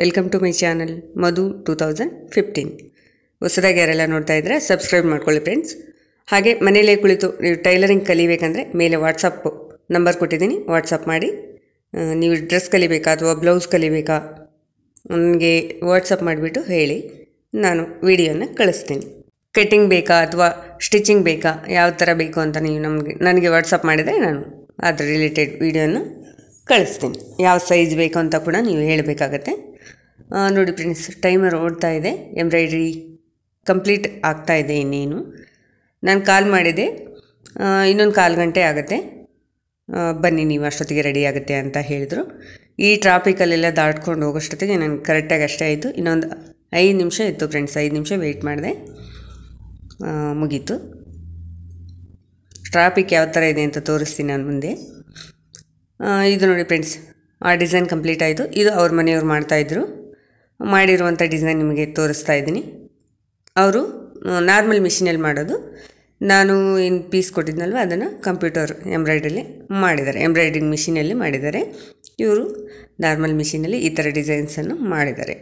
welcome to my channel Madhu two thousand fifteen ಹೊಸದಾಗಿ ಯಾರೆಲ್ಲ ನೋಡ್ತಾ ಇದ್ದರೆ ಸಬ್ಸ್ಕ್ರೈಬ್ ಮಾಡ್ಕೊಳ್ಳಿ ಫ್ರೆಂಡ್ಸ್ ಹಾಗೆ ಮನೆಯಲ್ಲೇ ಕುಳಿತು ನೀವು ಟೈಲರಿಂಗ್ ಕಲಿಬೇಕಂದ್ರೆ ಮೇಲೆ ವಾಟ್ಸಪ್ ನಂಬರ್ ಕೊಟ್ಟಿದ್ದೀನಿ ವಾಟ್ಸಪ್ ಮಾಡಿ ನೀವು ಡ್ರೆಸ್ ಕಲಿಬೇಕಾ ಅಥವಾ ಬ್ಲೌಸ್ ಕಲಿಬೇಕಾ ನನಗೆ ವಾಟ್ಸಪ್ ಮಾಡಿಬಿಟ್ಟು ಹೇಳಿ ನಾನು ವಿಡಿಯೋನ ಕಳಿಸ್ತೀನಿ ಕಟ್ಟಿಂಗ್ ಬೇಕಾ ಅಥವಾ ಸ್ಟಿಚಿಂಗ್ ಬೇಕಾ ಯಾವ ಥರ ಬೇಕು ಅಂತ ನೀವು ನಮಗೆ ನನಗೆ ವಾಟ್ಸಪ್ ಮಾಡಿದರೆ ನಾನು ಅದರ ರಿಲೇಟೆಡ್ ವಿಡಿಯೋನ ಕಳಿಸ್ತೀನಿ ಯಾವ ಸೈಜ್ ಬೇಕು ಅಂತ ಕೂಡ ನೀವು ಹೇಳಬೇಕಾಗತ್ತೆ ನೋಡಿ ಫ್ರೆಂಡ್ಸ್ ಟೈಮರ್ ಓಡ್ತಾ ಇದೆ ಎಂಬ್ರಾಯ್ಡ್ರಿ ಕಂಪ್ಲೀಟ್ ಆಗ್ತಾ ಇದೆ ಇನ್ನೇನು ನಾನು ಕಾಲ್ ಮಾಡಿದೆ ಇನ್ನೊಂದು ಕಾಲು ಗಂಟೆ ಆಗುತ್ತೆ ಬನ್ನಿ ನೀವು ಅಷ್ಟೊತ್ತಿಗೆ ರೆಡಿ ಆಗುತ್ತೆ ಅಂತ ಹೇಳಿದರು ಈ ಟ್ರಾಫಿಕಲ್ಲೆಲ್ಲ ದಾಟ್ಕೊಂಡು ಹೋಗೋಷ್ಟೊತ್ತಿಗೆ ನಾನು ಕರೆಕ್ಟಾಗಿ ಅಷ್ಟೇ ಆಯಿತು ಇನ್ನೊಂದು ಐದು ನಿಮಿಷ ಇತ್ತು ಫ್ರೆಂಡ್ಸ್ ಐದು ನಿಮಿಷ ವೆಯ್ಟ್ ಮಾಡಿದೆ ಮುಗೀತು ಟ್ರಾಫಿಕ್ ಯಾವ ಥರ ಇದೆ ಅಂತ ತೋರಿಸ್ತೀನಿ ನಾನು ಮುಂದೆ ಇದು ನೋಡಿ ಫ್ರೆಂಡ್ಸ್ ಆ ಡಿಸೈನ್ ಕಂಪ್ಲೀಟ್ ಆಯಿತು ಇದು ಅವ್ರ ಮನೆಯವ್ರು ಮಾಡ್ತಾಯಿದ್ರು ಮಾಡಿರುವಂಥ ಡಿಸೈನ್ ನಿಮಗೆ ತೋರಿಸ್ತಾ ಇದ್ದೀನಿ ಅವರು ನಾರ್ಮಲ್ ಮಿಷಿನಲ್ಲಿ ಮಾಡೋದು ನಾನು ಏನು ಪೀಸ್ ಕೊಟ್ಟಿದ್ನಲ್ವ ಅದನ್ನು ಕಂಪ್ಯೂಟರ್ ಎಂಬ್ರಾಯ್ಡ್ರಿಲಿ ಮಾಡಿದ್ದಾರೆ ಎಂಬ್ರಾಯ್ಡ್ರಿಂಗ್ ಮಿಷಿನಲ್ಲಿ ಮಾಡಿದ್ದಾರೆ ಇವರು ನಾರ್ಮಲ್ ಮಿಷಿನಲ್ಲಿ ಈ ಥರ ಡಿಸೈನ್ಸನ್ನು ಮಾಡಿದ್ದಾರೆ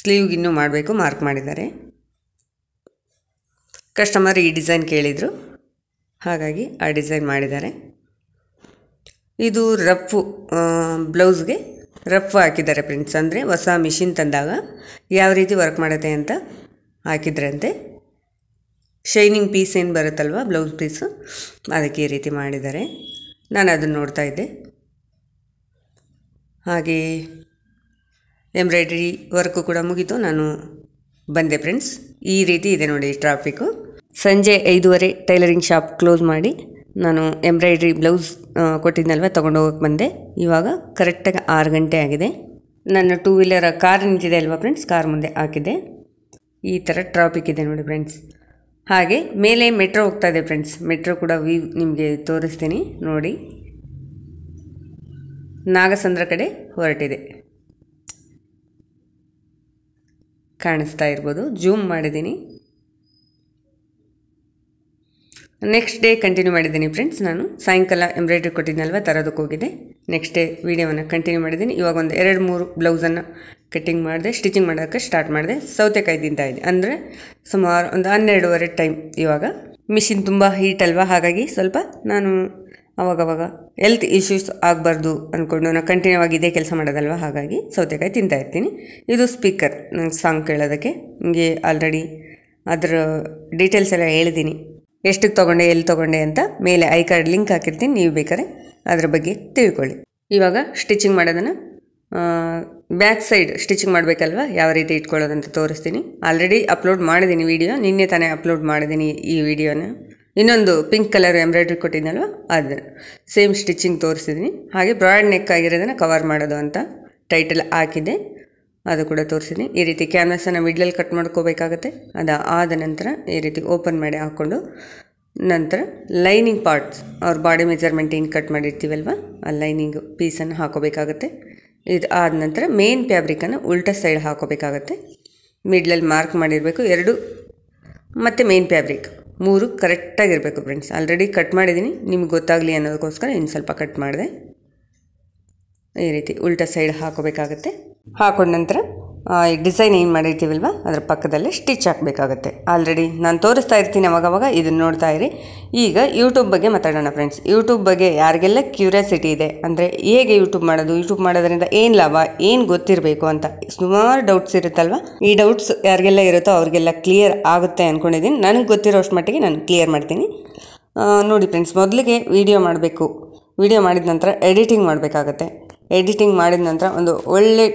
ಸ್ಲೀವ್ಗಿನ್ನೂ ಮಾಡಬೇಕು ಮಾರ್ಕ್ ಮಾಡಿದ್ದಾರೆ ಕಸ್ಟಮರ್ ಈ ಡಿಸೈನ್ ಕೇಳಿದರು ಹಾಗಾಗಿ ಆ ಡಿಸೈನ್ ಮಾಡಿದ್ದಾರೆ ಇದು ರಫು ಬ್ಲೌಸ್ಗೆ ರಫ್ ಹಾಕಿದ್ದಾರೆ ಪ್ರಿಂಟ್ಸ್ ಅಂದರೆ ಹೊಸ ಮಿಷಿನ್ ತಂದಾಗ ಯಾವ ರೀತಿ ವರ್ಕ್ ಮಾಡುತ್ತೆ ಅಂತ ಹಾಕಿದ್ರಂತೆ ಶೈನಿಂಗ್ ಪೀಸ್ ಏನು ಬರುತ್ತಲ್ವ ಬ್ಲೌಸ್ ಪೀಸು ಅದಕ್ಕೆ ಈ ರೀತಿ ಮಾಡಿದ್ದಾರೆ ನಾನು ಅದನ್ನು ನೋಡ್ತಾ ಇದ್ದೆ ಹಾಗೆ ಎಂಬ್ರಾಯ್ಡ್ರಿ ವರ್ಕು ಕೂಡ ಮುಗಿತು ನಾನು ಬಂದೆ ಫ್ರೆಂಡ್ಸ್ ಈ ರೀತಿ ಇದೆ ನೋಡಿ ಟ್ರಾಫಿಕ್ಕು ಸಂಜೆ ಐದುವರೆ ಟೈಲರಿಂಗ್ ಶಾಪ್ ಕ್ಲೋಸ್ ಮಾಡಿ ನಾನು ಎಂಬ್ರಾಯ್ಡ್ರಿ ಬ್ಲೌಸ್ ತೊಗೊಂಡು ಹೋಗೋಕೆ ಬಂದೆ ಇವಾಗ ಕರೆಕ್ಟಾಗಿ ಆರು ಗಂಟೆ ಆಗಿದೆ ನನ್ನ ಟೂ ವೀಲರ್ ಕಾರ್ ನಿಂತಿದೆ ಅಲ್ವಾ ಫ್ರೆಂಡ್ಸ್ ಕಾರ್ ಮುಂದೆ ಹಾಕಿದೆ ಈ ಥರ ಟ್ರಾಫಿಕ್ ಇದೆ ನೋಡಿ ಫ್ರೆಂಡ್ಸ್ ಹಾಗೆ ಮೇಲೆ ಮೆಟ್ರೋ ಹೋಗ್ತಾ ಇದೆ ಫ್ರೆಂಡ್ಸ್ ಮೆಟ್ರೋ ಕೂಡ ವ್ಯೂ ನಿಮಗೆ ತೋರಿಸ್ತೀನಿ ನೋಡಿ ನಾಗಸಂದ್ರ ಕಡೆ ಹೊರಟಿದೆ ಕಾಣಿಸ್ತಾ ಇರ್ಬೋದು ಜೂಮ್ ಮಾಡಿದ್ದೀನಿ ನೆಕ್ಸ್ಟ್ ಡೇ ಕಂಟಿನ್ಯೂ ಮಾಡಿದ್ದೀನಿ ಫ್ರೆಂಡ್ಸ್ ನಾನು ಸಾಯಂಕಾಲ ಎಂಬ್ರಾಯ್ಡ್ರಿ ಕೊಟ್ಟಿದ್ನಲ್ವ ತರೋದಕ್ಕೆ ಹೋಗಿದ್ದೆ ನೆಕ್ಸ್ಟ್ ಡೇ ವೀಡಿಯೋವನ್ನು ಕಂಟಿನ್ಯೂ ಮಾಡಿದ್ದೀನಿ ಇವಾಗ ಒಂದು ಎರಡು ಮೂರು ಬ್ಲೌಸನ್ನು ಕಟ್ಟಿಂಗ್ ಮಾಡಿದೆ ಸ್ಟಿಚಿಂಗ್ ಮಾಡೋಕ್ಕೆ ಸ್ಟಾರ್ಟ್ ಮಾಡಿದೆ ಸೌತೆಕಾಯಿ ತಿಂತಾ ಇದೆ ಅಂದರೆ ಸುಮಾರು ಒಂದು ಹನ್ನೆರಡೂವರೆ ಟೈಮ್ ಇವಾಗ ಮಿಷಿನ್ ತುಂಬ ಹೀಟ್ ಅಲ್ವಾ ಹಾಗಾಗಿ ಸ್ವಲ್ಪ ನಾನು ಅವಾಗವಾಗ ಹೆಲ್ತ್ ಇಶ್ಯೂಸ್ ಆಗಬಾರ್ದು ಅಂದ್ಕೊಂಡು ನಾನು ಕಂಟಿನ್ಯೂ ಆಗಿ ಇದೇ ಕೆಲಸ ಮಾಡೋದಲ್ವ ಹಾಗಾಗಿ ಸೌತೆಕಾಯಿ ತಿಂತಾ ಇರ್ತೀನಿ ಇದು ಸ್ಪೀಕರ್ ನಂಗೆ ಸಾಂಗ್ ಕೇಳೋದಕ್ಕೆ ಹಿಂಗೆ ಆಲ್ರೆಡಿ ಅದರ ಡೀಟೇಲ್ಸ್ ಎಲ್ಲ ಹೇಳಿದ್ದೀನಿ ಎಷ್ಟಕ್ಕೆ ತೊಗೊಂಡೆ ಎಲ್ಲಿ ತೊಗೊಂಡೆ ಅಂತ ಮೇಲೆ ಐ ಕಾರ್ಡ್ ಲಿಂಕ್ ಹಾಕಿರ್ತೀನಿ ನೀವು ಬೇಕಾದ್ರೆ ಅದರ ಬಗ್ಗೆ ತಿಳ್ಕೊಳ್ಳಿ ಇವಾಗ ಸ್ಟಿಚಿಂಗ್ ಮಾಡೋದನ್ನು ಬ್ಯಾಕ್ ಸೈಡ್ ಸ್ಟಿಚಿಂಗ್ ಮಾಡಬೇಕಲ್ವ ಯಾವ ರೀತಿ ಇಟ್ಕೊಳ್ಳೋದಂತ ತೋರಿಸ್ತೀನಿ ಆಲ್ರೆಡಿ ಅಪ್ಲೋಡ್ ಮಾಡಿದ್ದೀನಿ ವೀಡಿಯೋ ನಿನ್ನೆ ತಾನೇ ಅಪ್ಲೋಡ್ ಮಾಡಿದ್ದೀನಿ ಈ ವಿಡಿಯೋನ ಇನ್ನೊಂದು ಪಿಂಕ್ ಕಲರ್ ಎಂಬ್ರಾಯ್ಡ್ರಿ ಕೊಟ್ಟಿದ್ದನಲ್ವ ಅದು ಸೇಮ್ ಸ್ಟಿಚಿಂಗ್ ತೋರಿಸಿದ್ದೀನಿ ಹಾಗೆ ಬ್ರಾಯ್ಡ್ ನೆಕ್ ಆಗಿರೋದನ್ನು ಕವರ್ ಮಾಡೋದು ಅಂತ ಟೈಟಲ್ ಹಾಕಿದೆ ಅದು ಕೂಡ ತೋರಿಸಿನಿ ಈ ರೀತಿ ಕ್ಯಾನ್ವಸನ್ನು ಮಿಡ್ಲಲ್ಲಿ ಕಟ್ ಮಾಡ್ಕೋಬೇಕಾಗತ್ತೆ ಅದು ಆದ ನಂತರ ಈ ರೀತಿ ಓಪನ್ ಮಾಡಿ ಹಾಕ್ಕೊಂಡು ನಂತರ ಲೈನಿಂಗ್ ಪಾರ್ಟ್ಸ್ ಅವ್ರ ಬಾಡಿ ಮೆಜರ್ಮೆಂಟ್ ಏನು ಕಟ್ ಮಾಡಿರ್ತೀವಲ್ವ ಆ ಲೈನಿಂಗ್ ಪೀಸನ್ನು ಹಾಕೋಬೇಕಾಗತ್ತೆ ಇದು ಆದ ನಂತರ ಮೇನ್ ಫ್ಯಾಬ್ರಿಕನ್ನು ಉಲ್ಟಾ ಸೈಡ್ ಹಾಕೋಬೇಕಾಗತ್ತೆ ಮಿಡ್ಲಲ್ಲಿ ಮಾರ್ಕ್ ಮಾಡಿರಬೇಕು ಎರಡು ಮತ್ತು ಮೇನ್ ಫ್ಯಾಬ್ರಿಕ್ ಮೂರು ಕರೆಕ್ಟಾಗಿರಬೇಕು ಫ್ರೆಂಡ್ಸ್ ಆಲ್ರೆಡಿ ಕಟ್ ಮಾಡಿದ್ದೀನಿ ನಿಮ್ಗೆ ಗೊತ್ತಾಗಲಿ ಅನ್ನೋದಕ್ಕೋಸ್ಕರ ಇನ್ನು ಸ್ವಲ್ಪ ಕಟ್ ಮಾಡಿದೆ ಈ ರೀತಿ ಉಲ್ಟಾ ಸೈಡ್ ಹಾಕೋಬೇಕಾಗುತ್ತೆ ಹಾಕೊಂಡ ನಂತರ ಈ ಡಿಸೈನ್ ಏನು ಮಾಡಿರ್ತೀವಲ್ವ ಅದರ ಪಕ್ಕದಲ್ಲೇ ಸ್ಟಿಚ್ ಹಾಕಬೇಕಾಗುತ್ತೆ ಆಲ್ರೆಡಿ ನಾನು ತೋರಿಸ್ತಾ ಇರ್ತೀನಿ ಅವಾಗವಾಗ ಇದನ್ನು ನೋಡ್ತಾ ಇರಿ ಈಗ ಯೂಟ್ಯೂಬ್ ಬಗ್ಗೆ ಮಾತಾಡೋಣ ಫ್ರೆಂಡ್ಸ್ ಯೂಟ್ಯೂಬ್ ಬಗ್ಗೆ ಯಾರಿಗೆಲ್ಲ ಕ್ಯೂರಿಯಾಸಿಟಿ ಇದೆ ಅಂದರೆ ಹೇಗೆ ಯೂಟ್ಯೂಬ್ ಮಾಡೋದು ಯೂಟ್ಯೂಬ್ ಮಾಡೋದರಿಂದ ಏನು ಲಾಭ ಏನು ಗೊತ್ತಿರಬೇಕು ಅಂತ ಸುಮಾರು ಡೌಟ್ಸ್ ಇರುತ್ತಲ್ವ ಈ ಡೌಟ್ಸ್ ಯಾರಿಗೆಲ್ಲ ಇರುತ್ತೋ ಅವ್ರಿಗೆಲ್ಲ ಕ್ಲಿಯರ್ ಆಗುತ್ತೆ ಅಂದ್ಕೊಂಡಿದ್ದೀನಿ ನನಗೆ ಗೊತ್ತಿರೋ ಅಷ್ಟು ಮಟ್ಟಿಗೆ ನಾನು ಕ್ಲಿಯರ್ ಮಾಡ್ತೀನಿ ನೋಡಿ ಫ್ರೆಂಡ್ಸ್ ಮೊದಲಿಗೆ ವೀಡಿಯೋ ಮಾಡಬೇಕು ವಿಡಿಯೋ ಮಾಡಿದ ನಂತರ ಎಡಿಟಿಂಗ್ ಮಾಡಬೇಕಾಗತ್ತೆ ಎಡಿಟಿಂಗ್ ಮಾಡಿದ ನಂತರ ಒಂದು ಒಳ್ಳೆ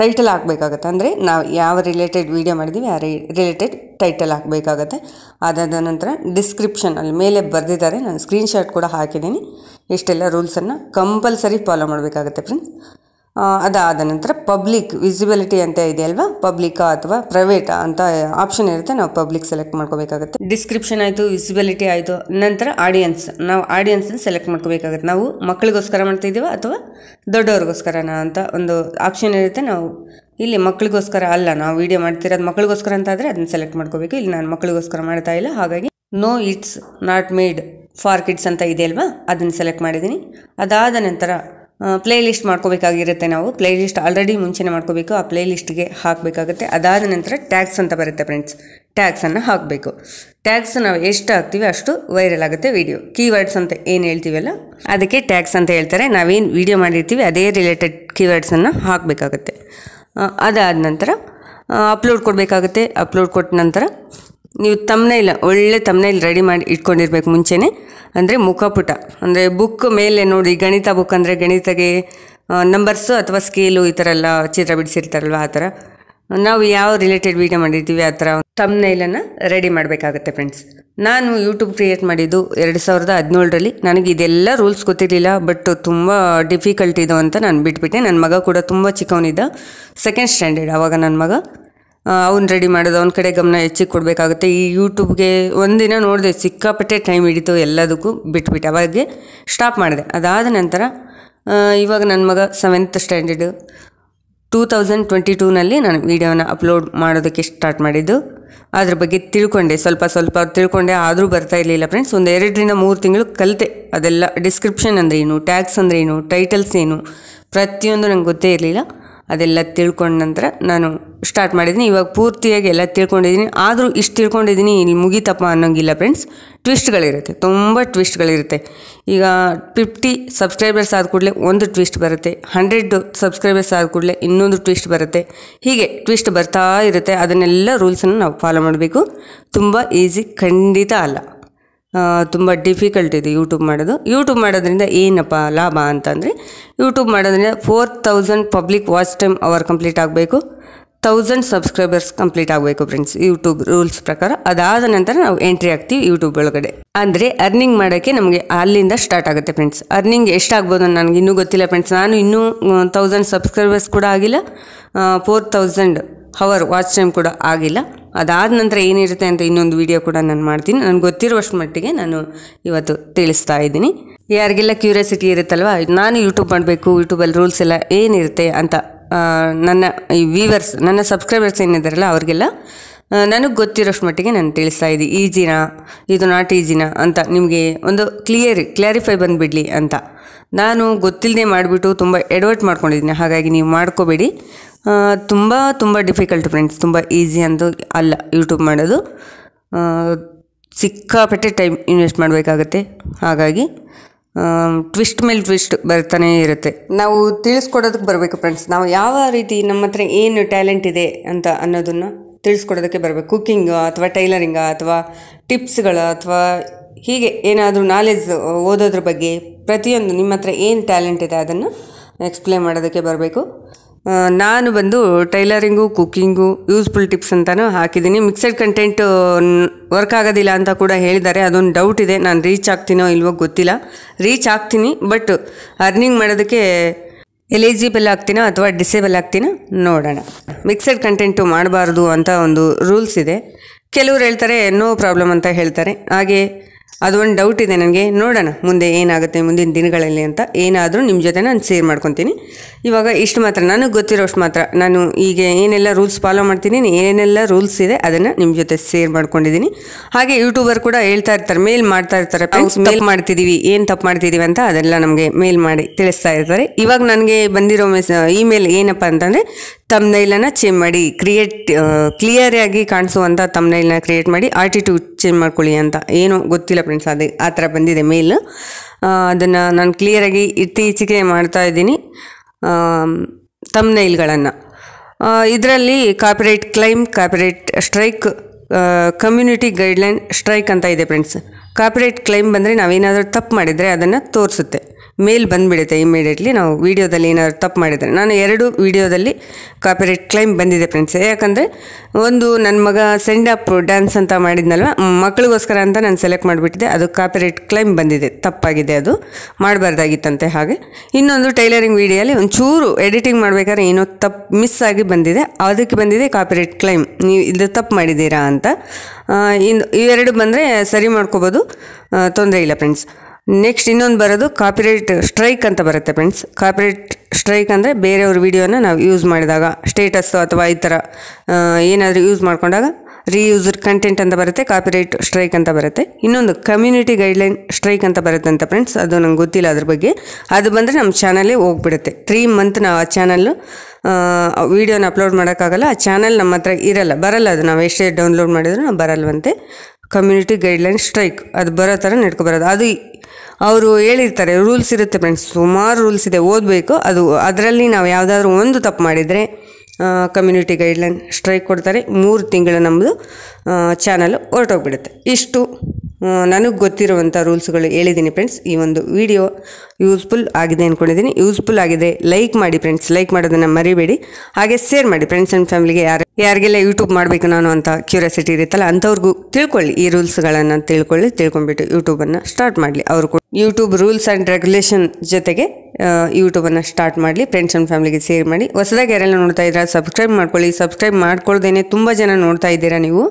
ಟೈಟಲ್ ಹಾಕ್ಬೇಕಾಗತ್ತೆ ಅಂದರೆ ನಾವು ಯಾವ ರಿಲೇಟೆಡ್ ವೀಡಿಯೋ ಮಾಡಿದ್ದೀವಿ ಆ ರಿಲೇಟೆಡ್ ಟೈಟಲ್ ಹಾಕಬೇಕಾಗತ್ತೆ ಅದಾದ ನಂತರ ಡಿಸ್ಕ್ರಿಪ್ಷನ್ ಅಲ್ಲಿ ಮೇಲೆ ಬರೆದಿದ್ದಾರೆ ನಾನು ಸ್ಕ್ರೀನ್ಶಾಟ್ ಕೂಡ ಹಾಕಿದ್ದೀನಿ ಇಷ್ಟೆಲ್ಲ ರೂಲ್ಸನ್ನು ಕಂಪಲ್ಸರಿ ಫಾಲೋ ಮಾಡಬೇಕಾಗತ್ತೆ ಫ್ರೆಂಡ್ಸ್ ಅದಾದ ನಂತರ ಪಬ್ಲಿಕ್ ವಿಸಿಬಿಲಿಟಿ ಅಂತ ಇದೆ ಅಲ್ವಾ ಪಬ್ಲಿಕ್ ಅಥವಾ ಪ್ರೈವೇಟ್ ಅಂತ ಆಪ್ಷನ್ ಇರುತ್ತೆ ನಾವು ಪಬ್ಲಿಕ್ ಸೆಲೆಕ್ಟ್ ಮಾಡ್ಕೋಬೇಕಾಗುತ್ತೆ ಡಿಸ್ಕ್ರಿಪ್ಷನ್ ಆಯಿತು ವಿಸಿಬಿಲಿಟಿ ಆಯಿತು ನಂತರ ಆಡಿಯನ್ಸ್ ನಾವು ಆಡಿಯನ್ಸನ್ನ ಸೆಲೆಕ್ಟ್ ಮಾಡ್ಕೋಬೇಕಾಗುತ್ತೆ ನಾವು ಮಕ್ಕಳಿಗೋಸ್ಕರ ಮಾಡ್ತಿದ್ದೀವ ಅಥವಾ ದೊಡ್ಡವ್ರಿಗೋಸ್ಕರನ ಅಂತ ಒಂದು ಆಪ್ಷನ್ ಇರುತ್ತೆ ನಾವು ಇಲ್ಲಿ ಮಕ್ಕಳಿಗೋಸ್ಕರ ಅಲ್ಲ ನಾವು ವಿಡಿಯೋ ಮಾಡ್ತಿರೋದು ಮಕ್ಕಳಿಗೋಸ್ಕರ ಅಂತ ಆದರೆ ಅದನ್ನ ಸೆಲೆಕ್ಟ್ ಮಾಡ್ಕೋಬೇಕು ಇಲ್ಲಿ ನಾನು ಮಕ್ಕಳಿಗೋಸ್ಕರ ಮಾಡ್ತಾ ಇಲ್ಲ ಹಾಗಾಗಿ no it's not made for kids ಅಂತ ಇದೆ ಅಲ್ವಾ ಅದನ್ನು ಸೆಲೆಕ್ಟ್ ಮಾಡಿದ್ದೀನಿ ಅದಾದ ನಂತರ ಪ್ಲೇ ಲಿಸ್ಟ್ ಮಾಡ್ಕೋಬೇಕಾಗಿರುತ್ತೆ ನಾವು ಪ್ಲೇ ಲಿಸ್ಟ್ ಆಲ್ರೆಡಿ ಮುಂಚೆನೇ ಮಾಡ್ಕೋಬೇಕು ಆ ಪ್ಲೇ ಲಿಸ್ಟ್ಗೆ ಹಾಕಬೇಕಾಗುತ್ತೆ ಅದಾದ ನಂತರ ಟ್ಯಾಗ್ಸ್ ಅಂತ ಬರುತ್ತೆ ಫ್ರೆಂಡ್ಸ್ ಟ್ಯಾಕ್ಸನ್ನು ಹಾಕಬೇಕು ಟ್ಯಾಗ್ಸ್ ನಾವು ಎಷ್ಟು ಹಾಕ್ತೀವಿ ಅಷ್ಟು ವೈರಲ್ ಆಗುತ್ತೆ ವಿಡಿಯೋ ಕೀವರ್ಡ್ಸ್ ಅಂತ ಏನು ಹೇಳ್ತೀವಲ್ಲ ಅದಕ್ಕೆ ಟ್ಯಾಗ್ಸ್ ಅಂತ ಹೇಳ್ತಾರೆ ನಾವೇನು ವೀಡಿಯೋ ಮಾಡಿರ್ತೀವಿ ಅದೇ ರಿಲೇಟೆಡ್ ಕೀವರ್ಡ್ಸನ್ನು ಹಾಕಬೇಕಾಗುತ್ತೆ ಅದಾದ ನಂತರ ಅಪ್ಲೋಡ್ ಕೊಡಬೇಕಾಗುತ್ತೆ ಅಪ್ಲೋಡ್ ಕೊಟ್ಟ ನಂತರ ನೀವು ಇಲ್ಲ ಒಳ್ಳೆ ತಮ್ನೈಲ್ ರೆಡಿ ಮಾಡಿ ಇಟ್ಕೊಂಡಿರ್ಬೇಕು ಮುಂಚೆನೇ ಅಂದರೆ ಮುಖಪುಟ ಅಂದರೆ ಬುಕ್ ಮೇಲೆ ನೋಡಿ ಗಣಿತ ಬುಕ್ ಅಂದರೆ ಗಣಿತಗೆ ನಂಬರ್ಸು ಅಥವಾ ಸ್ಕೇಲು ಈ ಥರ ಎಲ್ಲ ಚಿತ್ರ ಬಿಡಿಸಿರ್ತಾರಲ್ವ ಆ ಥರ ನಾವು ಯಾವ ರಿಲೇಟೆಡ್ ವೀಡಿಯೋ ಮಾಡಿದ್ದೀವಿ ಆ ಥರ ತಮ್ನೈಲನ್ನು ರೆಡಿ ಮಾಡಬೇಕಾಗುತ್ತೆ ಫ್ರೆಂಡ್ಸ್ ನಾನು ಯೂಟ್ಯೂಬ್ ಕ್ರಿಯೇಟ್ ಮಾಡಿದ್ದು ಎರಡು ಸಾವಿರದ ಹದಿನೇಳರಲ್ಲಿ ನನಗೆ ಇದೆಲ್ಲ ರೂಲ್ಸ್ ಗೊತ್ತಿರಲಿಲ್ಲ ಬಟ್ ತುಂಬ ಡಿಫಿಕಲ್ಟ್ ಇದು ಅಂತ ನಾನು ಬಿಟ್ಬಿಟ್ಟೆ ನನ್ನ ಮಗ ಕೂಡ ತುಂಬ ಚಿಕ್ಕವನಿದ್ದ ಸೆಕೆಂಡ್ ಸ್ಟ್ಯಾಂಡರ್ಡ್ ಆವಾಗ ನನ್ನ ಮಗ ಅವ್ನು ರೆಡಿ ಮಾಡೋದು ಅವ್ನ ಕಡೆ ಗಮನ ಹೆಚ್ಚಿಗೆ ಕೊಡಬೇಕಾಗುತ್ತೆ ಈ ಯೂಟ್ಯೂಬ್ಗೆ ಒಂದಿನ ನೋಡಿದೆ ಸಿಕ್ಕಾಪಟ್ಟೆ ಟೈಮ್ ಹಿಡಿತು ಎಲ್ಲದಕ್ಕೂ ಬಿಟ್ಬಿಟ್ಟು ಅವಾಗೆ ಸ್ಟಾಪ್ ಮಾಡಿದೆ ಅದಾದ ನಂತರ ಇವಾಗ ನನ್ನ ಮಗ seventh standard two thousand twenty ಟೂನಲ್ಲಿ ನಾನು ವೀಡಿಯೋನ ಅಪ್ಲೋಡ್ ಮಾಡೋದಕ್ಕೆ ಸ್ಟಾರ್ಟ್ ಮಾಡಿದ್ದು ಅದ್ರ ಬಗ್ಗೆ ತಿಳ್ಕೊಂಡೆ ಸ್ವಲ್ಪ ಸ್ವಲ್ಪ ತಿಳ್ಕೊಂಡೆ ಆದರೂ ಬರ್ತಾ ಇರಲಿಲ್ಲ ಫ್ರೆಂಡ್ಸ್ ಒಂದು ಎರಡರಿಂದ ಮೂರು ತಿಂಗಳು ಕಲಿತೆ ಅದೆಲ್ಲ ಡಿಸ್ಕ್ರಿಪ್ಷನ್ ಅಂದರೆ ಏನು ಟ್ಯಾಕ್ಸ್ ಅಂದರೆ ಏನು ಟೈಟಲ್ಸ್ ಏನು ಪ್ರತಿಯೊಂದು ನಂಗೆ ಗೊತ್ತೇ ಇರಲಿಲ್ಲ ಅದೆಲ್ಲ ತಿಳ್ಕೊಂಡ ನಂತರ ನಾನು ಸ್ಟಾರ್ಟ್ ಮಾಡಿದ್ದೀನಿ ಇವಾಗ ಪೂರ್ತಿಯಾಗಿ ಎಲ್ಲ ತಿಳ್ಕೊಂಡಿದ್ದೀನಿ ಆದರೂ ಇಷ್ಟು ತಿಳ್ಕೊಂಡಿದ್ದೀನಿ ಇಲ್ಲಿ ಮುಗಿತಪ್ಪ ಅನ್ನೋಂಗಿಲ್ಲ ಫ್ರೆಂಡ್ಸ್ ಟ್ವಿಸ್ಟ್ಗಳಿರುತ್ತೆ ತುಂಬ ಟ್ವಿಸ್ಟ್ಗಳಿರುತ್ತೆ ಈಗ ಫಿಫ್ಟಿ ಸಬ್ಸ್ಕ್ರೈಬರ್ಸ್ ಆದ ಕೂಡಲೇ ಒಂದು ಟ್ವಿಸ್ಟ್ ಬರುತ್ತೆ ಹಂಡ್ರೆಡ್ ಸಬ್ಸ್ಕ್ರೈಬರ್ಸ್ ಆದ ಕೂಡಲೇ ಇನ್ನೊಂದು ಟ್ವಿಸ್ಟ್ ಬರುತ್ತೆ ಹೀಗೆ ಟ್ವಿಸ್ಟ್ ಬರ್ತಾ ಇರುತ್ತೆ ಅದನ್ನೆಲ್ಲ ರೂಲ್ಸನ್ನು ನಾವು ಫಾಲೋ ಮಾಡಬೇಕು ತುಂಬ ಈಸಿ ಖಂಡಿತ ಅಲ್ಲ ತುಂಬ ಡಿಫಿಕಲ್ಟ್ ಇದೆ ಯೂಟ್ಯೂಬ್ ಮಾಡೋದು ಯೂಟ್ಯೂಬ್ ಮಾಡೋದ್ರಿಂದ ಏನಪ್ಪ ಲಾಭ ಅಂತಂದರೆ ಯೂಟ್ಯೂಬ್ ಮಾಡೋದ್ರಿಂದ four thousand public watch time hour complete ಆಗಬೇಕು ತೌಸಂಡ್ ಸಬ್ಸ್ಕ್ರೈಬರ್ಸ್ ಕಂಪ್ಲೀಟ್ ಆಗಬೇಕು ಫ್ರೆಂಡ್ಸ್ ಯೂಟ್ಯೂಬ್ ರೂಲ್ಸ್ ಪ್ರಕಾರ ಅದಾದ ನಂತರ ನಾವು ಎಂಟ್ರಿ ಆಗ್ತೀವಿ ಯೂಟ್ಯೂಬ್ ಒಳಗಡೆ ಅಂದರೆ ಅರ್ನಿಂಗ್ ಮಾಡೋಕ್ಕೆ ನಮಗೆ ಅಲ್ಲಿಂದ ಸ್ಟಾರ್ಟ್ ಆಗುತ್ತೆ ಫ್ರೆಂಡ್ಸ್ ಅರ್ನಿಂಗ್ ಎಷ್ಟಾಗ್ಬೋದು ನನಗೆ ಇನ್ನೂ ಗೊತ್ತಿಲ್ಲ ಫ್ರೆಂಡ್ಸ್ ನಾನು ಇನ್ನೂ ತೌಸಂಡ್ ಸಬ್ಸ್ಕ್ರೈಬರ್ಸ್ ಕೂಡ ಆಗಿಲ್ಲ four thousand hour watch time ಕೂಡ ಆಗಿಲ್ಲ ಅದಾದ ನಂತರ ಏನಿರುತ್ತೆ ಅಂತ ಇನ್ನೊಂದು ವಿಡಿಯೋ ಕೂಡ ನಾನು ಮಾಡ್ತೀನಿ ನನಗೆ ಗೊತ್ತಿರುವಷ್ಟು ಮಟ್ಟಿಗೆ ನಾನು ಇವತ್ತು ತಿಳಿಸ್ತಾ ಇದ್ದೀನಿ ಯಾರಿಗೆಲ್ಲ ಕ್ಯೂರಿಯಾಸಿಟಿ ಇರುತ್ತಲ್ವ ನಾನು ಯೂಟ್ಯೂಬ್ ಮಾಡಬೇಕು ಯೂಟ್ಯೂಬಲ್ಲಿ ರೂಲ್ಸ್ ಎಲ್ಲ ಏನಿರುತ್ತೆ ಅಂತ ನನ್ನ ಈ ವೀವರ್ಸ್ ನನ್ನ ಸಬ್ಸ್ಕ್ರೈಬರ್ಸ್ ಏನಿದ್ದಾರಲ್ಲ ಅವ್ರಿಗೆಲ್ಲ ನನಗೆ ಗೊತ್ತಿರೋಷ್ಟು ಮಟ್ಟಿಗೆ ನಾನು ತಿಳಿಸ್ತಾ ಇದ್ದೀನಿ ಈಜಿನಾ ಇದು ನಾಟ್ ಈಜಿನಾ ಅಂತ ನಿಮಗೆ ಒಂದು ಕ್ಲಿಯರ್ ಕ್ಲಾರಿಫೈ ಬಂದುಬಿಡಲಿ ಅಂತ ನಾನು ಗೊತ್ತಿಲ್ಲದೆ ಮಾಡಿಬಿಟ್ಟು ತುಂಬ ಎಡವಟ್ ಮಾಡ್ಕೊಂಡಿದ್ದೀನಿ ಹಾಗಾಗಿ ನೀವು ಮಾಡ್ಕೋಬೇಡಿ ತುಂಬ ತುಂಬ ಡಿಫಿಕಲ್ಟ್ ಫ್ರೆಂಡ್ಸ್ ತುಂಬ ಈಸಿ ಅಂದು ಅಲ್ಲ ಯೂಟ್ಯೂಬ್ ಮಾಡೋದು ಸಿಕ್ಕಾಪಟ್ಟೆ ಟೈಮ್ ಇನ್ವೆಸ್ಟ್ ಮಾಡಬೇಕಾಗತ್ತೆ ಹಾಗಾಗಿ ಟ್ವಿಸ್ಟ್ ಮೇಲೆ ಟ್ವಿಸ್ಟ್ ಬರ್ತಾನೇ ಇರುತ್ತೆ ನಾವು ತಿಳಿಸ್ಕೊಡೋದಕ್ಕೆ ಬರಬೇಕು ಫ್ರೆಂಡ್ಸ್ ನಾವು ಯಾವ ರೀತಿ ನಮ್ಮ ಹತ್ರ ಏನು ಟ್ಯಾಲೆಂಟ್ ಇದೆ ಅಂತ ಅನ್ನೋದನ್ನು ತಿಳಿಸ್ಕೊಡೋದಕ್ಕೆ ಬರಬೇಕು ಕುಕ್ಕಿಂಗ ಅಥವಾ ಟೈಲರಿಂಗ ಅಥವಾ ಟಿಪ್ಸ್ಗಳು ಅಥವಾ ಹೀಗೆ ಏನಾದರೂ ನಾಲೆಜ್ ಓದೋದ್ರ ಬಗ್ಗೆ ಪ್ರತಿಯೊಂದು ನಿಮ್ಮ ಹತ್ರ ಏನು ಟ್ಯಾಲೆಂಟ್ ಇದೆ ಅದನ್ನು ಎಕ್ಸ್ಪ್ಲೇನ್ ಮಾಡೋದಕ್ಕೆ ಬರಬೇಕು ನಾನು ಬಂದು ಟೈಲರಿಂಗು ಕುಕ್ಕಿಂಗು ಯೂಸ್ಫುಲ್ ಟಿಪ್ಸ್ ಅಂತಲೂ ಹಾಕಿದ್ದೀನಿ ಮಿಕ್ಸೆಡ್ ಕಂಟೆಂಟ್ ವರ್ಕ್ ಆಗೋದಿಲ್ಲ ಅಂತ ಕೂಡ ಹೇಳಿದ್ದಾರೆ ಅದೊಂದು ಡೌಟ್ ಇದೆ ನಾನು ರೀಚ್ ಆಗ್ತೀನೋ ಇಲ್ವೋ ಗೊತ್ತಿಲ್ಲ ರೀಚ್ ಆಗ್ತೀನಿ ಬಟ್ ಅರ್ನಿಂಗ್ ಮಾಡೋದಕ್ಕೆ ಎಲಿಜಿಬಲ್ ಆಗ್ತೀನೋ ಅಥವಾ ಡಿಸೇಬಲ್ ಆಗ್ತೀನೋ ನೋಡೋಣ ಮಿಕ್ಸೆಡ್ ಕಂಟೆಂಟು ಮಾಡಬಾರ್ದು ಅಂತ ಒಂದು ರೂಲ್ಸ್ ಇದೆ ಕೆಲವರು ಹೇಳ್ತಾರೆ ನೋ ಪ್ರಾಬ್ಲಮ್ ಅಂತ ಹೇಳ್ತಾರೆ ಹಾಗೆ ಅದು ಒಂದು ಡೌಟ್ ಇದೆ ನನಗೆ ನೋಡೋಣ ಮುಂದೆ ಏನಾಗುತ್ತೆ ಮುಂದಿನ ದಿನಗಳಲ್ಲಿ ಅಂತ ಏನಾದರೂ ನಿಮ್ಮ ಜೊತೆ ನಾನು ಶೇರ್ ಮಾಡ್ಕೊತೀನಿ ಇವಾಗ ಇಷ್ಟು ಮಾತ್ರ ನನಗೆ ಗೊತ್ತಿರೋಷ್ಟು ಮಾತ್ರ ನಾನು ಈಗ ಏನೆಲ್ಲ ರೂಲ್ಸ್ ಫಾಲೋ ಮಾಡ್ತೀನಿ ಏನೆಲ್ಲ ರೂಲ್ಸ್ ಇದೆ ಅದನ್ನು ನಿಮ್ಮ ಜೊತೆ ಶೇರ್ ಮಾಡ್ಕೊಂಡಿದ್ದೀನಿ ಹಾಗೆ ಯೂಟ್ಯೂಬರ್ ಕೂಡ ಹೇಳ್ತಾ ಇರ್ತಾರೆ ಮೇಲ್ ಮಾಡ್ತಾ ಇರ್ತಾರೆ ಮೇಲ್ ಮಾಡ್ತಿದ್ದೀವಿ ಏನು ತಪ್ಪು ಮಾಡ್ತಿದ್ದೀವಿ ಅಂತ ಅದೆಲ್ಲ ನಮಗೆ ಮೇಲ್ ಮಾಡಿ ತಿಳಿಸ್ತಾ ಇರ್ತಾರೆ ಇವಾಗ ನನಗೆ ಬಂದಿರೋ ಮೆಸ್ ಇಮೇಲ್ ಏನಪ್ಪ ಅಂತಂದರೆ ತಮ್ನೈಲನ್ನು ಚೇಂಜ್ ಮಾಡಿ ಕ್ರಿಯೇಟ್ ಕ್ಲಿಯರ್ ಆಗಿ ಕಾಣಿಸುವಂತ ತಮ್ನೈಲನ್ನ ಕ್ರಿಯೇಟ್ ಮಾಡಿ ಆಟಿಟ್ಯೂಡ್ ಚೇಂಜ್ ಮಾಡ್ಕೊಳ್ಳಿ ಅಂತ ಏನು ಗೊತ್ತಿಲ್ಲ ಫ್ರೆಂಡ್ಸ್ ಅದೇ ಆ ಥರ ಬಂದಿದೆ ಮೇಲ್ ಅದನ್ನು ನಾನು ಕ್ಲಿಯರಾಗಿ ಇತ್ತೀಚೆಗೆ ಮಾಡ್ತಾ ಇದ್ದೀನಿ ತಮ್ನೈಲ್ಗಳನ್ನು ಇದರಲ್ಲಿ copyright claim copyright strike community guideline strike ಅಂತ ಇದೆ ಫ್ರೆಂಡ್ಸ್ ಕಾಪಿರೈಟ್ ಕ್ಲೈಮ್ ಬಂದರೆ ನಾವೇನಾದರೂ ತಪ್ಪು ಮಾಡಿದರೆ ಅದನ್ನು ತೋರಿಸುತ್ತೆ ಮೇಲ್ ಬಂದುಬಿಡುತ್ತೆ ಇಮಿಡಿಯೇಟ್ಲಿ ನಾವು ವೀಡಿಯೋದಲ್ಲಿ ಏನಾದ್ರು ತಪ್ಪು ಮಾಡಿದರೆ ನಾನು ಎರಡು ವೀಡಿಯೋದಲ್ಲಿ ಕಾಪಿರೈಟ್ ಕ್ಲೈಮ್ ಬಂದಿದೆ ಫ್ರೆಂಡ್ಸ್ ಯಾಕಂದರೆ ಒಂದು ನನ್ನ ಮಗ ಸೆಂಡ್ ಅಪ್ ಡ್ಯಾನ್ಸ್ ಅಂತ ಮಾಡಿದ್ನಲ್ವ ಮಕ್ಕಳಿಗೋಸ್ಕರ ಅಂತ ನಾನು ಸೆಲೆಕ್ಟ್ ಮಾಡಿಬಿಟ್ಟಿದ್ದೆ ಅದು ಕಾಪಿರೈಟ್ ಕ್ಲೈಮ್ ಬಂದಿದೆ ತಪ್ಪಾಗಿದೆ ಅದು ಮಾಡಬಾರ್ದಾಗಿತ್ತಂತೆ ಹಾಗೆ ಇನ್ನೊಂದು ಟೈಲರಿಂಗ್ ವೀಡಿಯೋಲಿ ಒಂಚೂರು ಎಡಿಟಿಂಗ್ ಮಾಡಬೇಕಾದ್ರೆ ಏನೋ ತಪ್ಪು ಮಿಸ್ ಆಗಿ ಬಂದಿದೆ ಅದಕ್ಕೆ ಬಂದಿದೆ ಕಾಪಿರೈಟ್ ಕ್ಲೈಮ್ ನೀವು ಇದು ತಪ್ಪು ಮಾಡಿದ್ದೀರಾ ಅಂತ ಇನ್ನು ಇವೆರಡು ಬಂದರೆ ಸರಿ ಮಾಡ್ಕೋಬೋದು ತೊಂದರೆ ಇಲ್ಲ ಫ್ರೆಂಡ್ಸ್ ನೆಕ್ಸ್ಟ್ ಇನ್ನೊಂದು ಬರೋದು ಕಾಪಿರೈಟ್ ಸ್ಟ್ರೈಕ್ ಅಂತ ಬರುತ್ತೆ ಫ್ರೆಂಡ್ಸ್ ಕಾಪಿರೈಟ್ ಸ್ಟ್ರೈಕ್ ಅಂದರೆ ಬೇರೆಯವ್ರ ವಿಡಿಯೋನ ನಾವು ಯೂಸ್ ಮಾಡಿದಾಗ ಸ್ಟೇಟಸ್ ಅಥವಾ ಈ ಥರ ಏನಾದರೂ ಯೂಸ್ ಮಾಡಿಕೊಂಡಾಗ ರೀಯೂಸರ್ ಕಂಟೆಂಟ್ ಅಂತ ಬರುತ್ತೆ ಕಾಪಿರೈಟ್ ಸ್ಟ್ರೈಕ್ ಅಂತ ಬರುತ್ತೆ ಇನ್ನೊಂದು ಕಮ್ಯುನಿಟಿ ಗೈಡ್ಲೈನ್ ಸ್ಟ್ರೈಕ್ ಅಂತ ಬರುತ್ತೆ ಅಂತ ಫ್ರೆಂಡ್ಸ್ ಅದು ನಂಗೆ ಗೊತ್ತಿಲ್ಲ ಅದ್ರ ಬಗ್ಗೆ ಅದು ಬಂದರೆ ನಮ್ಮ ಚಾನಲ್ಲೇ ಹೋಗ್ಬಿಡುತ್ತೆ ತ್ರೀ ಮಂತ್ ನಾವು ಆ ಚಾನಲ್ಲು ವೀಡಿಯೋನ ಅಪ್ಲೋಡ್ ಮಾಡೋಕ್ಕಾಗಲ್ಲ ಆ ಚಾನಲ್ ನಮ್ಮ ಹತ್ರ ಇರಲ್ಲ ಬರಲ್ಲ ಅದು ನಾವು ಎಷ್ಟೇ ಡೌನ್ಲೋಡ್ ಮಾಡಿದ್ರು ನಾವು ಬರಲ್ವಂತೆ ಕಮ್ಯುನಿಟಿ ಗೈಡ್ಲೈನ್ ಸ್ಟ್ರೈಕ್ ಅದು ಬರೋ ಥರ ನಡ್ಕೊಬರೋದು ಅದು ಅವರು ಹೇಳಿರ್ತಾರೆ ರೂಲ್ಸ್ ಇರುತ್ತೆ ಫ್ರೆಂಡ್ಸ್ ಸುಮಾರು ರೂಲ್ಸ್ ಇದೆ ಓದಬೇಕು ಅದು ಅದರಲ್ಲಿ ನಾವು ಯಾವುದಾದ್ರೂ ಒಂದು ತಪ್ಪು ಮಾಡಿದರೆ ಕಮ್ಯುನಿಟಿ ಗೈಡ್ಲೈನ್ ಸ್ಟ್ರೈಕ್ ಕೊಡ್ತಾರೆ ಮೂರು ತಿಂಗಳು ನಮ್ಮದು ಚಾನಲ್ ಹೊರಟೋಗ್ಬಿಡುತ್ತೆ ಇಷ್ಟು ನನಗೆ ಗೊತ್ತಿರುವಂಥ ರೂಲ್ಸ್ಗಳು ಹೇಳಿದ್ದೀನಿ ಫ್ರೆಂಡ್ಸ್ ಈ ಒಂದು ವಿಡಿಯೋ ಯೂಸ್ಫುಲ್ ಆಗಿದೆ ಅಂದ್ಕೊಂಡಿದ್ದೀನಿ ಯೂಸ್ಫುಲ್ ಆಗಿದೆ ಲೈಕ್ ಮಾಡಿ ಫ್ರೆಂಡ್ಸ್ ಲೈಕ್ ಮಾಡೋದನ್ನು ಮರಿಬೇಡಿ ಹಾಗೆ ಶೇರ್ ಮಾಡಿ ಫ್ರೆಂಡ್ಸ್ ಆ್ಯಂಡ್ ಫ್ಯಾಮಿಲಿಗೆ ಯಾರು ಯಾರಿಗೆಲ್ಲ ಯೂಟ್ಯೂಬ್ ಮಾಡಬೇಕು ನಾನು ಅಂತ ಕ್ಯೂರಿಯಾಸಿಟಿ ಇರುತ್ತಲ್ಲ ಅಂಥವ್ರಿಗೂ ತಿಳ್ಕೊಳ್ಳಿ ಈ ರೂಲ್ಸ್ಗಳನ್ನು ತಿಳ್ಕೊಳ್ಳಿ ತಿಳ್ಕೊಂಡ್ಬಿಟ್ಟು ಯೂಟ್ಯೂಬನ್ನು ಸ್ಟಾರ್ಟ್ ಮಾಡಲಿ ಅವರು ಕೂಡ ಯೂಟ್ಯೂಬ್ ರೂಲ್ಸ್ ಆ್ಯಂಡ್ ರೆಗ್ಯುಲೇಷನ್ ಜೊತೆಗೆ ಯೂಟ್ಯೂಬನ್ನು ಸ್ಟಾರ್ಟ್ ಮಾಡಲಿ ಫ್ರೆಂಡ್ಸ್ ಆ್ಯಂಡ್ ಫ್ಯಾಮಿಲಿಗೆ ಸೇರ್ ಮಾಡಿ ಹೊಸದಾಗಿ ಯಾರೆಲ್ಲ ನೋಡ್ತಾ ಇದ್ದೀರಾ ಸಬ್ಸ್ಕ್ರೈಬ್ ಮಾಡ್ಕೊಳ್ಳಿ ಸಬ್ಸ್ಕ್ರೈಬ್ ಮಾಡ್ಕೊಳ್ದೇ ತುಂಬ ಜನ ನೋಡ್ತಾ ಇದ್ದೀರಾ ನೀವು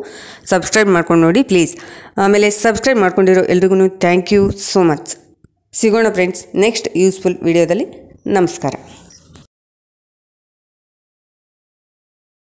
ಸಬ್ಸ್ಕ್ರೈಬ್ ಮಾಡ್ಕೊಂಡು ನೋಡಿ ಪ್ಲೀಸ್ ಆಮೇಲೆ ಸಬ್ಸ್ಕ್ರೈಬ್ ಮಾಡ್ಕೊಂಡಿರೋ ಎಲ್ರಿಗೂ ಥ್ಯಾಂಕ್ ಯು ಸೋ ಮಚ್ ಸಿಗೋಣ ಫ್ರೆಂಡ್ಸ್ ನೆಕ್ಸ್ಟ್ ಯೂಸ್ಫುಲ್ ವಿಡಿಯೋದಲ್ಲಿ ನಮಸ್ಕಾರ